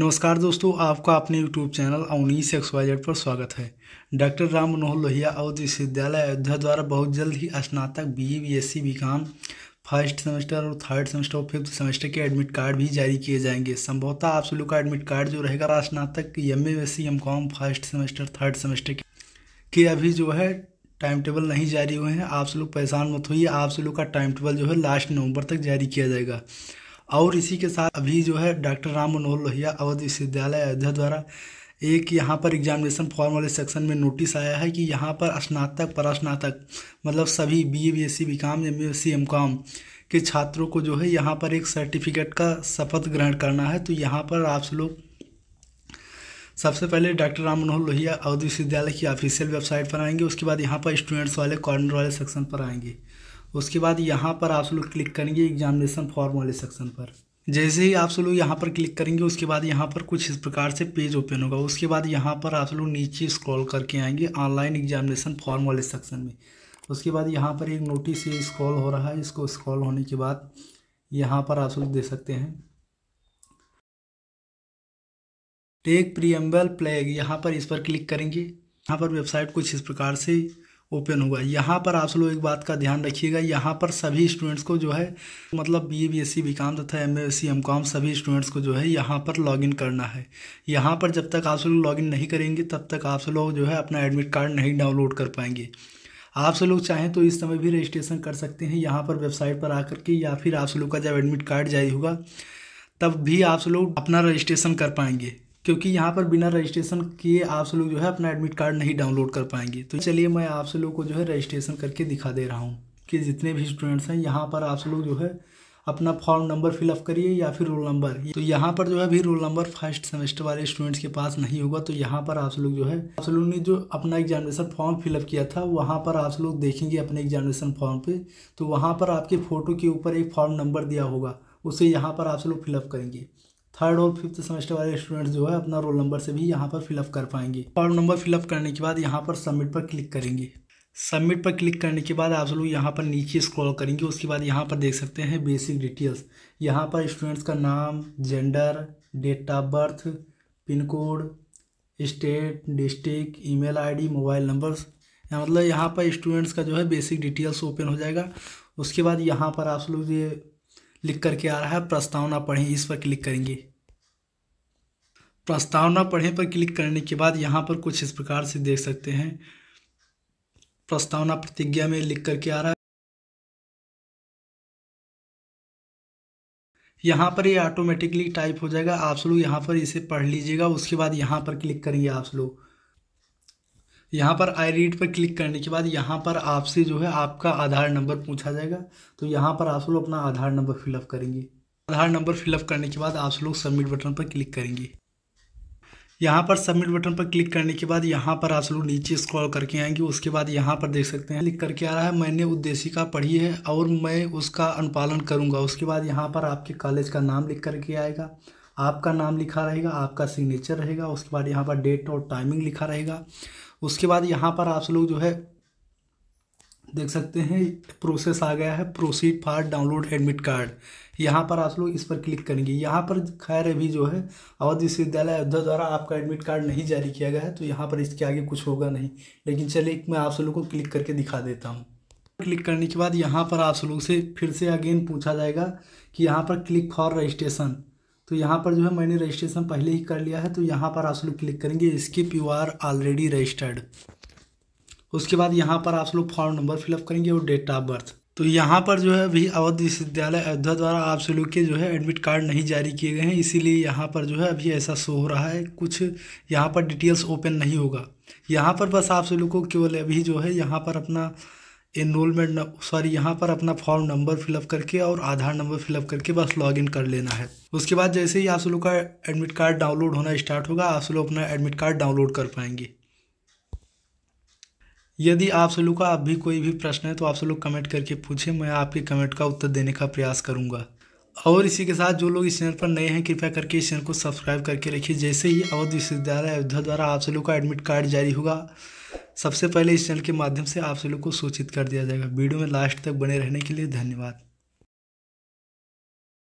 नमस्कार दोस्तों आपका अपने यूट्यूब चैनल अवनीस एक्सवाइजेड पर स्वागत है डॉक्टर राम मनोहर लोहिया अवध विश्वविद्यालय अयोध्या द्वारा बहुत जल्द ही स्नातक B B C B com first semester और थर्ड सेमेस्टर और फिफ्थ सेमेस्टर के एडमिट कार्ड भी जारी किए जाएंगे संभवतः आप सभी लोग का एडमिट कार्ड जो रहेगा स्नातक M A B C M com first semester third semester के अभी जो है टाइम टेबल नहीं जारी हुए हैं आप सब लोग परेशान मत होइए आप सब लोग का टाइम टेबल जो है लास्ट नवंबर तक जारी किया जाएगा और इसी के साथ अभी जो है डॉक्टर राम मनोहर लोहिया अवध विश्वविद्यालय अयोध्या द्वारा एक यहाँ पर एग्जामिनेशन फॉर्म वाले सेक्शन में नोटिस आया है कि यहाँ पर स्नातक परास्नातक मतलब सभी B A B S C B com M B S C M com के छात्रों को जो है यहाँ पर एक सर्टिफिकेट का शपथ ग्रहण करना है तो यहाँ पर आप लोग सबसे पहले डॉक्टर राम मनोहर लोहिया अवध विश्वविद्यालय की ऑफिशियल वेबसाइट पर आएंगे उसके बाद यहाँ पर स्टूडेंट्स वाले कॉर्नर वाले सेक्शन पर आएंगे उसके बाद यहाँ पर आप लोग क्लिक करेंगे एग्जामिनेशन फॉर्म वाले सेक्शन पर जैसे ही आप लोग यहाँ पर क्लिक करेंगे उसके बाद यहाँ पर कुछ इस प्रकार से पेज ओपन होगा उसके बाद यहाँ पर आप लोग नीचे स्क्रॉल करके आएंगे ऑनलाइन एग्जामिनेशन फॉर्म वाले सेक्शन में उसके बाद यहाँ पर एक नोटिस ये स्क्रॉल हो रहा है इसको स्क्रॉल होने के बाद यहाँ पर आप लोग दे सकते हैं टेक प्रियम्बल प्लेग यहाँ पर इस पर क्लिक करेंगे यहाँ पर वेबसाइट कुछ इस प्रकार से ओपन होगा यहाँ पर आप लोग एक बात का ध्यान रखिएगा यहाँ पर सभी स्टूडेंट्स को जो है मतलब B A B S C B com तथा M S C M com सभी स्टूडेंट्स को जो है यहाँ पर लॉगिन करना है यहाँ पर जब तक आप लोग लॉगिन नहीं करेंगे तब तक आप लोग जो है अपना एडमिट कार्ड नहीं डाउनलोड कर पाएंगे आप सब लोग चाहें तो इस समय भी रजिस्ट्रेशन कर सकते हैं यहाँ पर वेबसाइट पर आकर के या फिर आप लोग का जब एडमिट कार्ड जारी होगा तब भी आप लोग अपना रजिस्ट्रेशन कर पाएंगे क्योंकि यहाँ पर बिना रजिस्ट्रेशन किए आप लोग जो है अपना एडमिट कार्ड नहीं डाउनलोड कर पाएंगे तो चलिए मैं आप लोग को जो है रजिस्ट्रेशन करके दिखा दे रहा हूँ कि जितने भी स्टूडेंट्स हैं यहाँ पर आप लोग जो है अपना फॉर्म नंबर फिलअप करिए या फिर रोल नंबर तो यहाँ पर जो है अभी रोल नंबर फर्स्ट सेमेस्टर वाले स्टूडेंट्स के पास नहीं होगा तो यहाँ पर आप लोग जो है आप लोग ने जो अपना एग्जामिनेशन फॉर्म फिलअप किया था वहाँ पर आप लोग देखेंगे अपने एग्जामिनेशन फॉर्म पे तो वहाँ पर आपके फ़ोटो के ऊपर एक फॉर्म नंबर दिया होगा उसे यहाँ पर आप लोग फिलअप करेंगे थर्ड और फिफ्थ सेमेस्टर वाले स्टूडेंट्स जो है अपना रोल नंबर से भी यहाँ पर फिलअप कर पाएंगे फॉर्म नंबर फिलअप करने के बाद यहाँ पर सबमिट पर क्लिक करेंगे सबमिट पर क्लिक करने के बाद आप लोग यहाँ पर नीचे स्क्रॉल करेंगे उसके बाद यहाँ पर देख सकते हैं बेसिक डिटेल्स यहाँ पर स्टूडेंट्स का नाम gender date of birth pin code state district email ID mobile number या मतलब यहाँ पर स्टूडेंट्स का जो है बेसिक डिटेल्स ओपन हो जाएगा उसके बाद यहाँ पर आप लोग ये लिख करके आ रहा है प्रस्तावना पढ़ें इस पर क्लिक करेंगे प्रस्तावना पढ़ें पर क्लिक करने के बाद यहाँ पर कुछ इस प्रकार से देख सकते हैं प्रस्तावना प्रतिज्ञा में लिख करके आ रहा है यहाँ पर ये यह ऑटोमेटिकली टाइप हो जाएगा आप लोग यहाँ पर इसे पढ़ लीजिएगा उसके बाद यहाँ पर क्लिक करेंगे आप लोग यहाँ पर आई रीड पर क्लिक करने के बाद यहाँ पर आपसे जो है आपका आधार नंबर पूछा जाएगा तो यहाँ पर आप लोग अपना आधार नंबर फिलअप करेंगे आधार नंबर फिलअप करने के बाद आप लोग सबमिट बटन पर क्लिक करेंगे यहाँ पर सबमिट बटन पर क्लिक करने के बाद यहाँ पर आप लोग नीचे स्क्रॉल करके आएंगे उसके बाद यहाँ पर देख सकते हैं क्लिक करके आ रहा है मैंने उद्देशिका पढ़ी है और मैं उसका अनुपालन करूँगा उसके बाद यहाँ पर आपके कॉलेज का नाम लिख करके आएगा आपका नाम लिखा रहेगा आपका सिग्नेचर रहेगा उसके बाद यहाँ पर डेट और टाइमिंग लिखा रहेगा उसके बाद यहाँ पर आप लोग जो है देख सकते हैं प्रोसेस आ गया है proceed for download admit card यहाँ पर आप लोग इस पर क्लिक करेंगे यहाँ पर खैर अभी जो है अवध विश्वविद्यालय अयोध्या द्वारा आपका एडमिट कार्ड नहीं जारी किया गया है तो यहाँ पर इसके आगे कुछ होगा नहीं लेकिन चलिए मैं आप लोगों को क्लिक करके दिखा देता हूँ क्लिक करने के बाद यहाँ पर आप लोग से फिर से अगेन पूछा जाएगा कि यहाँ पर क्लिक फॉर रजिस्ट्रेशन तो यहाँ पर जो है मैंने रजिस्ट्रेशन पहले ही कर लिया है तो यहाँ पर आप लोग क्लिक करेंगे skip you are already registered उसके बाद यहाँ पर आप लोग फॉर्म नंबर फिलअप करेंगे और डेट ऑफ बर्थ तो यहाँ पर जो है अभी अवध विश्वविद्यालय अयोध्या द्वारा आप लोग के जो है एडमिट कार्ड नहीं जारी किए गए हैं इसीलिए यहाँ पर जो है अभी ऐसा शो हो रहा है कुछ यहाँ पर डिटेल्स ओपन नहीं होगा यहाँ पर बस आप लोग को केवल अभी जो है यहाँ पर अपना इनरोलमेंट सॉरी यहाँ पर अपना फॉर्म नंबर फिलअप करके और आधार नंबर फिलअप करके बस लॉगिन कर लेना है उसके बाद जैसे ही आप लोग का एडमिट कार्ड डाउनलोड होना स्टार्ट होगा आप लोग अपना एडमिट कार्ड डाउनलोड कर पाएंगे यदि आप लोग का अब भी कोई भी प्रश्न है तो आप लोग कमेंट करके पूछें मैं आपके कमेंट का उत्तर देने का प्रयास करूँगा और इसी के साथ जो लोग इस चैनल पर नए हैं कृपया करके इस चैनल को सब्सक्राइब करके रखिए जैसे ही अवध विश्वविद्यालय अयोध्या द्वारा आप लोग का एडमिट कार्ड जारी होगा सबसे पहले इस चैनल के माध्यम से आप सभी लोग को सूचित कर दिया जाएगा वीडियो में लास्ट तक बने रहने के लिए धन्यवाद